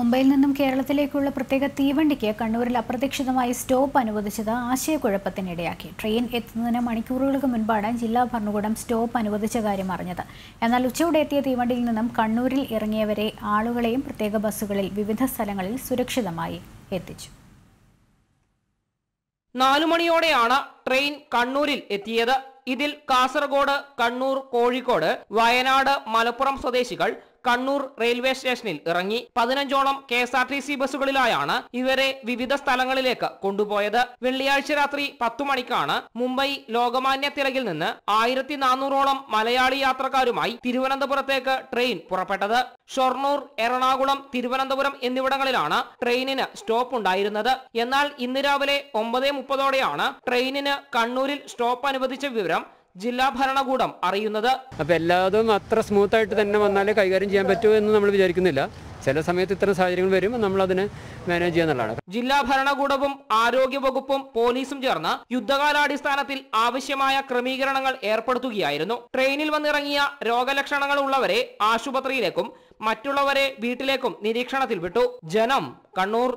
മുംബൈയിൽ നിന്നും കേരളത്തിലേക്കുള്ള പ്രത്യേക തീവണ്ടിക്ക് കണ്ണൂരിൽ അപ്രതീക്ഷിതമായി സ്റ്റോപ്പ് അനുവദിച്ചത് ആശയക്കുഴപ്പത്തിനിടയാക്കി ട്രെയിൻ എത്തുന്നതിന് മണിക്കൂറുകൾക്ക് മുൻപാണ് ജില്ലാ ഭരണകൂടം സ്റ്റോപ്പ് അനുവദിച്ച കാര്യം അറിഞ്ഞത് എന്നാൽ ഉച്ചയോടെ എത്തിയ തീവണ്ടിയിൽ നിന്നും കണ്ണൂരിൽ ഇറങ്ങിയവരെ ആളുകളെയും പ്രത്യേക ബസ്സുകളിൽ വിവിധ സ്ഥലങ്ങളിൽ സുരക്ഷിതമായി എത്തിച്ചു നാലുമണിയോടെയാണ് മണിയോടെയാണ് ട്രെയിൻ കണ്ണൂരിൽ എത്തിയത് ഇതിൽ കാസർഗോഡ് കണ്ണൂർ കോഴിക്കോട് വയനാട് മലപ്പുറം സ്വദേശികൾ കണ്ണൂർ റെയിൽവേ സ്റ്റേഷനിൽ ഇറങ്ങി പതിനഞ്ചോളം K S R T C ബസ്സുകളിലായാണ് ഇവരെ വിവിധ സ്ഥലങ്ങളിലേക്ക് കൊണ്ടുപോയത് വെള്ളിയാഴ്ച രാത്രി പത്തു മണിക്കാണ് മുംബൈ ലോകമാന്യ തിലകിൽ നിന്ന് ആയിരത്തി നാനൂറോളം മലയാളി യാത്രക്കാരുമായി തിരുവനന്തപുരത്തേക്ക് ട്രെയിൻ പുറപ്പെട്ടത് ഷൊർണൂർ എറണാകുളം തിരുവനന്തപുരം എന്നിവിടങ്ങളിലാണ് ട്രെയിനിന് സ്റ്റോപ്പ് ഉണ്ടായിരുന്നത് എന്നാൽ ഇന്ന് രാവിലെ ഒമ്പതേ മുപ്പതോടെയാണ് ട്രെയിനിന് കണ്ണൂരിൽ സ്റ്റോപ്പ് അനുവദിച്ച വിവരം ജില്ലാ ഭരണകൂടം അറിയുന്നത് അപ്പോൾ എല്ലാതും അത്ര സ്മൂത്ത് ആയിട്ട് തന്നെ വന്നാലേ കൈകാര്യം ചെയ്യാൻ പറ്റുമോ എന്ന് നമ്മൾ വിചാരിക്കുന്നില്ല ചില സമയത്ത് ഇത്തരം സാഹചര്യങ്ങൾ വരും നമ്മൾ അതിനെ മാനേജ് ചെയ്യാന്നുള്ളതാണ് ജില്ലാ ഭരണകൂടവും ആരോഗ്യ വകുപ്പും പോലീസും ചേർന്ന് യുദ്ധകാലാടിസ്ഥാനത്തിൽ ആവശ്യമായ ക്രമീകരണങ്ങൾ ഏർപ്പെടുത്തുകയായിരുന്നു ട്രെയിനിൽ വന്നിറങ്ങിയ രോഗലക്ഷണങ്ങൾ ഉള്ളവരെ ആശുപത്രിയിലേക്കും മറ്റുള്ളവരെ വീട്ടിലേക്കും നിരീക്ഷണത്തിൽ വിട്ടു ജനം കണ്ണൂർ